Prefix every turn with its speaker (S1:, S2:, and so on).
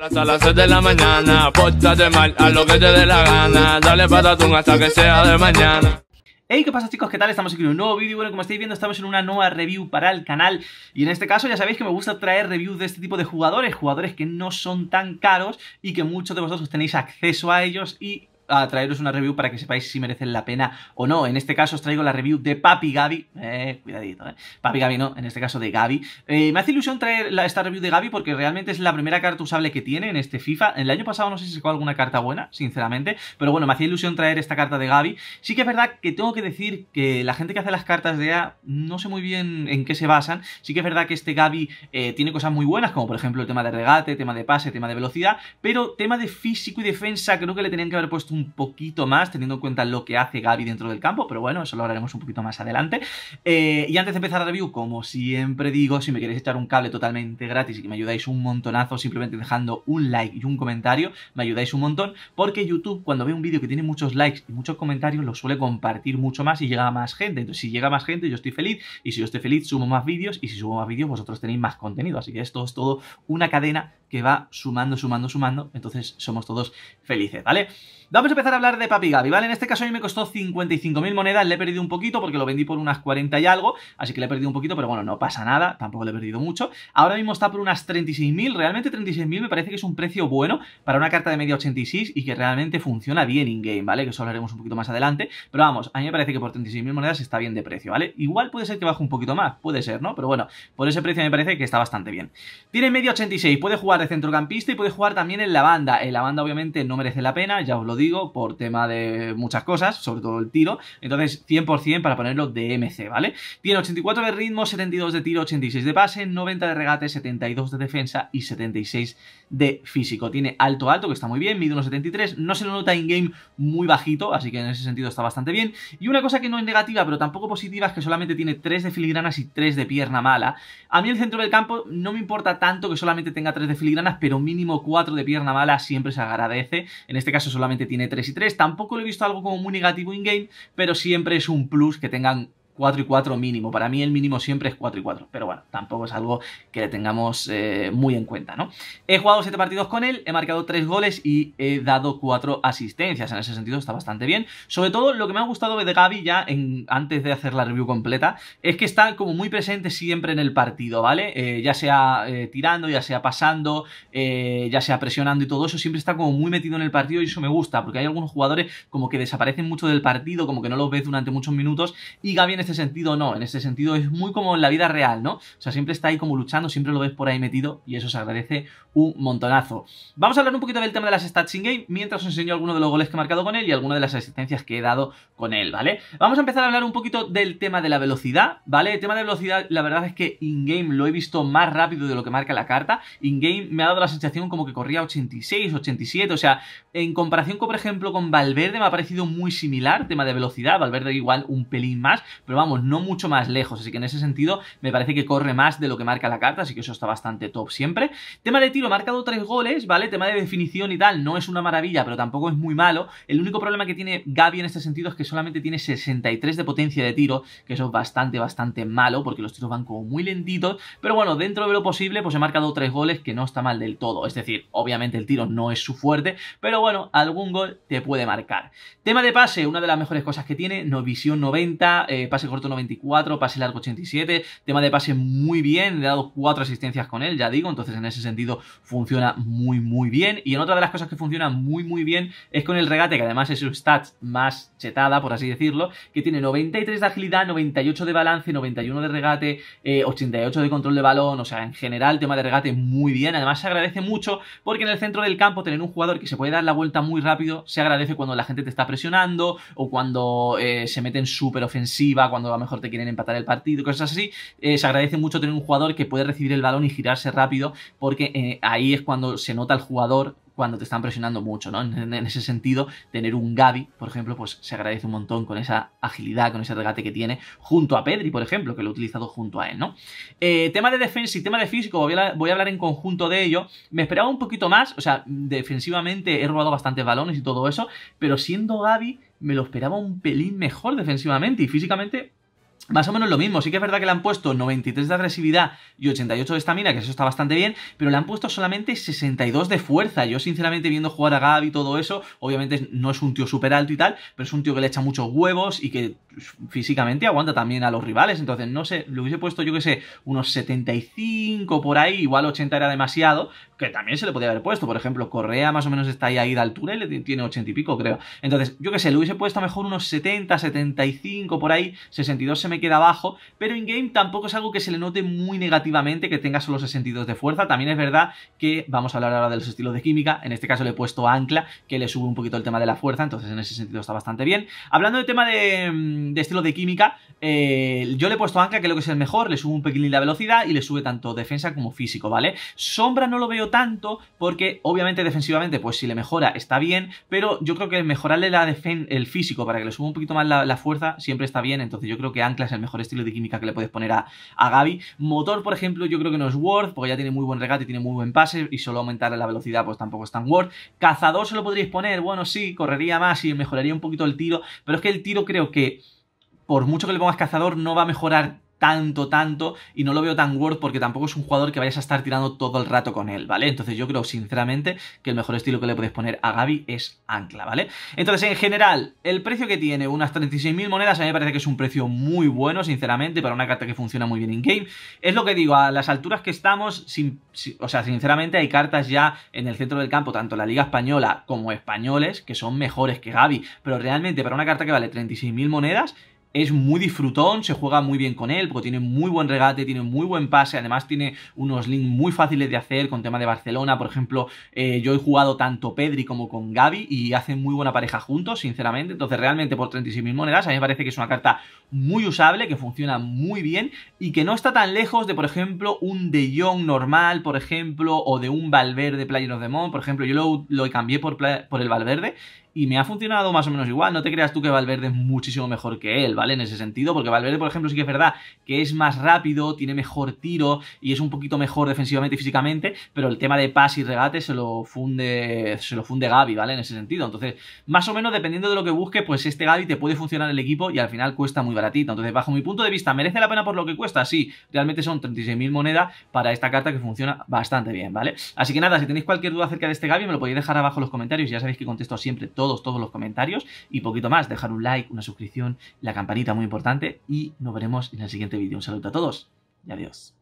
S1: Hasta las 6 de la mañana, pórtate mal, a lo que te dé la gana, dale patatún hasta que sea de mañana. Hey, ¿qué pasa chicos? ¿Qué tal? Estamos aquí en un nuevo vídeo. Bueno, como estáis viendo, estamos en una nueva review para el canal. Y en este caso, ya sabéis que me gusta traer reviews de este tipo de jugadores, jugadores que no son tan caros y que muchos de vosotros tenéis acceso a ellos y a traeros una review para que sepáis si merecen la pena o no. En este caso os traigo la review de Papi Gaby. Eh, cuidadito, eh. Papi Gaby no, en este caso de Gaby. Eh, me hace ilusión traer esta review de Gaby porque realmente es la primera carta usable que tiene en este FIFA. El año pasado no sé si sacó alguna carta buena, sinceramente. Pero bueno, me hacía ilusión traer esta carta de Gaby. Sí que es verdad que tengo que decir que la gente que hace las cartas de A no sé muy bien en qué se basan. Sí que es verdad que este Gaby eh, tiene cosas muy buenas, como por ejemplo el tema de regate, tema de pase, tema de velocidad. Pero tema de físico y defensa creo que le tenían que haber puesto un un poquito más, teniendo en cuenta lo que hace Gaby dentro del campo, pero bueno, eso lo hablaremos un poquito más adelante. Eh, y antes de empezar la review, como siempre digo, si me queréis echar un cable totalmente gratis y que me ayudáis un montonazo, simplemente dejando un like y un comentario, me ayudáis un montón, porque YouTube, cuando ve un vídeo que tiene muchos likes y muchos comentarios, lo suele compartir mucho más y llega a más gente. Entonces, si llega más gente, yo estoy feliz, y si yo estoy feliz, sumo más vídeos, y si subo más vídeos, vosotros tenéis más contenido. Así que esto es todo una cadena que va sumando, sumando, sumando. Entonces, somos todos felices, ¿vale? Dame Vamos a empezar a hablar de Papi ¿vale? En este caso a mí me costó 55.000 monedas, le he perdido un poquito porque lo vendí por unas 40 y algo, así que le he perdido un poquito, pero bueno, no pasa nada, tampoco le he perdido mucho. Ahora mismo está por unas 36.000, realmente 36.000 me parece que es un precio bueno para una carta de media 86 y que realmente funciona bien in-game, ¿vale? Que eso hablaremos un poquito más adelante, pero vamos, a mí me parece que por 36.000 monedas está bien de precio, ¿vale? Igual puede ser que baje un poquito más, puede ser, ¿no? Pero bueno, por ese precio me parece que está bastante bien. Tiene media 86, puede jugar de centrocampista y puede jugar también en la banda. En la banda obviamente no merece la pena, ya os lo digo, por tema de muchas cosas, sobre todo el tiro. Entonces, 100% para ponerlo de MC, ¿vale? Tiene 84 de ritmo, 72 de tiro, 86 de pase, 90 de regate, 72 de defensa y 76 de físico. Tiene alto alto, que está muy bien, mide 1,73, no se lo nota in-game muy bajito, así que en ese sentido está bastante bien. Y una cosa que no es negativa, pero tampoco positiva, es que solamente tiene 3 de filigranas y 3 de pierna mala. A mí el centro del campo no me importa tanto que solamente tenga 3 de filigranas, pero mínimo 4 de pierna mala siempre se agradece. En este caso solamente tiene 3 y 3. Tampoco lo he visto algo como muy negativo in-game, pero siempre es un plus que tengan 4 y 4 mínimo. Para mí el mínimo siempre es 4 y 4, pero bueno, tampoco es algo que le tengamos eh, muy en cuenta, ¿no? He jugado 7 partidos con él, he marcado 3 goles y he dado 4 asistencias. En ese sentido está bastante bien. Sobre todo lo que me ha gustado de Gaby ya en, antes de hacer la review completa es que está como muy presente siempre en el partido, ¿vale? Eh, ya sea eh, tirando, ya sea pasando, ya sea presionando y todo eso, siempre está como muy metido en el partido y eso me gusta, porque hay algunos jugadores como que desaparecen mucho del partido, como que no los ves durante muchos minutos y Gaby en este sentido no, en ese sentido es muy como en la vida real, ¿no? O sea, siempre está ahí como luchando, siempre lo ves por ahí metido y eso se agradece un montonazo. Vamos a hablar un poquito del tema de las stats in-game mientras os enseño algunos de los goles que he marcado con él y algunas de las asistencias que he dado con él, ¿vale? Vamos a empezar a hablar un poquito del tema de la velocidad, ¿vale? El tema de velocidad, la verdad es que in-game lo he visto más rápido de lo que marca la carta. In-game me ha dado la sensación como que corría 86, 87, o sea, en comparación con, por ejemplo, con Valverde me ha parecido muy similar, tema de velocidad, Valverde igual un pelín más, pero vamos, no mucho más lejos, así que en ese sentido me parece que corre más de lo que marca la carta, así que eso está bastante top siempre. Tema de tiro, ha marcado tres goles, ¿vale? Tema de definición y tal, no es una maravilla, pero tampoco es muy malo. El único problema que tiene Gaby en este sentido es que solamente tiene 63 de potencia de tiro, que eso es bastante, bastante malo, porque los tiros van como muy lentitos, pero bueno, dentro de lo posible, pues he marcado tres goles, que no está mal del todo, es decir, obviamente el tiro no es su fuerte, pero bueno, algún gol te puede marcar. Tema de pase, una de las mejores cosas que tiene, no visión 90, eh, pase corto 94, pase largo 87, tema de pase muy bien, le he dado cuatro asistencias con él, ya digo, entonces en ese sentido funciona muy muy bien. Y en otra de las cosas que funciona muy muy bien es con el regate, que además es su stats más chetada, por así decirlo, que tiene 93 de agilidad, 98 de balance, 91 de regate, 88 eh, de control de balón, o sea, en general tema de regate muy bien, además se agradece mucho porque en el centro del campo tener un jugador que se puede dar la vuelta muy rápido se agradece cuando la gente te está presionando o cuando eh, se meten súper ofensiva cuando a lo mejor te quieren empatar el partido, cosas así. Eh, se agradece mucho tener un jugador que puede recibir el balón y girarse rápido, porque eh, ahí es cuando se nota el jugador cuando te están presionando mucho, ¿no? En, ese sentido, tener un Gabi, por ejemplo, pues se agradece un montón con esa agilidad, con ese regate que tiene, junto a Pedri, por ejemplo, que lo he utilizado junto a él, ¿no? Eh, tema de defensa y tema de físico, voy a, hablar en conjunto de ello. Me esperaba un poquito más, o sea, defensivamente he robado bastantes balones y todo eso, pero siendo Gaby me lo esperaba un pelín mejor defensivamente y físicamente más o menos lo mismo, sí que es verdad que le han puesto 93 de agresividad y 88 de estamina, que eso está bastante bien, pero le han puesto solamente 62 de fuerza. Yo sinceramente viendo jugar a Gabi y todo eso, obviamente no es un tío súper alto y tal, pero es un tío que le echa muchos huevos y que físicamente aguanta también a los rivales. Entonces, no sé, le hubiese puesto, yo que sé, unos 75 por ahí, igual 80 era demasiado, que también se le podía haber puesto. Por ejemplo, Correa más o menos está ahí, ahí de altura y le tiene 80 y pico, creo. Entonces, yo que sé, le hubiese puesto mejor unos 70, 75 por ahí, 62 se me queda abajo, pero in-game tampoco es algo que se le note muy negativamente que tenga solo 62 de fuerza. También es verdad que vamos a hablar ahora de los estilos de química. En este caso le he puesto ancla, que le sube un poquito el tema de la fuerza, entonces en ese sentido está bastante bien. Hablando del tema de mm, de estilo de química, eh, yo le he puesto ancla que creo que es el mejor, le sube un pequeñín la velocidad y le sube tanto defensa como físico, ¿vale? Sombra no lo veo tanto porque obviamente defensivamente, pues si le mejora está bien, pero yo creo que mejorarle la el físico para que le suba un poquito más la, fuerza siempre está bien, entonces yo creo que Ancla es el mejor estilo de química que le puedes poner a, a Gaby. Motor, por ejemplo, yo creo que no es worth porque ya tiene muy buen regate, tiene muy buen pase y solo aumentar la velocidad pues tampoco es tan worth Cazador se lo podríais poner, bueno, sí, correría más y mejoraría un poquito el tiro, pero es que el tiro creo que por mucho que le pongas cazador, no va a mejorar tanto, tanto, y no lo veo tan worth porque tampoco es un jugador que vayas a estar tirando todo el rato con él, ¿vale? Entonces yo creo sinceramente que el mejor estilo que le puedes poner a Gaby es ancla, ¿vale? Entonces en general, el precio que tiene, unas 36.000 monedas, a mí me parece que es un precio muy bueno, sinceramente, para una carta que funciona muy bien in-game. Es lo que digo, a las alturas que estamos, o sea, sinceramente hay cartas ya en el centro del campo, tanto la Liga Española como españoles, que son mejores que Gaby, pero realmente para una carta que vale 36.000 monedas, es muy disfrutón, se juega muy bien con él, porque tiene muy buen regate, tiene muy buen pase, además tiene unos links muy fáciles de hacer con tema de Barcelona, por ejemplo, eh, yo he jugado tanto Pedri como con Gaby y hacen muy buena pareja juntos, sinceramente, entonces realmente por 36.000 monedas a mí me parece que es una carta muy usable, que funciona muy bien y que no está tan lejos de, por ejemplo, un De Jong normal, por ejemplo, o de un Valverde Player of the por ejemplo, yo lo, lo cambié por, por el Valverde y me ha funcionado más o menos igual. No te creas tú que Valverde es muchísimo mejor que él, ¿vale? En ese sentido, porque Valverde, por ejemplo, sí que es verdad que es más rápido, tiene mejor tiro y es un poquito mejor defensivamente y físicamente, pero el tema de pas y regate se lo funde, se lo funde Gaby, ¿vale? En ese sentido. Entonces, más o menos, dependiendo de lo que busque, pues este Gaby te puede funcionar el equipo y al final cuesta muy baratito. Entonces, bajo mi punto de vista, ¿merece la pena por lo que cuesta? Sí, realmente son 36.000 monedas para esta carta que funciona bastante bien, ¿vale? Así que nada, si tenéis cualquier duda acerca de este Gaby, me lo podéis dejar abajo en los comentarios y ya sabéis que contesto siempre todos, todos los comentarios y poquito más. Dejar un like, una suscripción, la campanita muy importante y nos veremos en el siguiente vídeo. Un saludo a todos y adiós.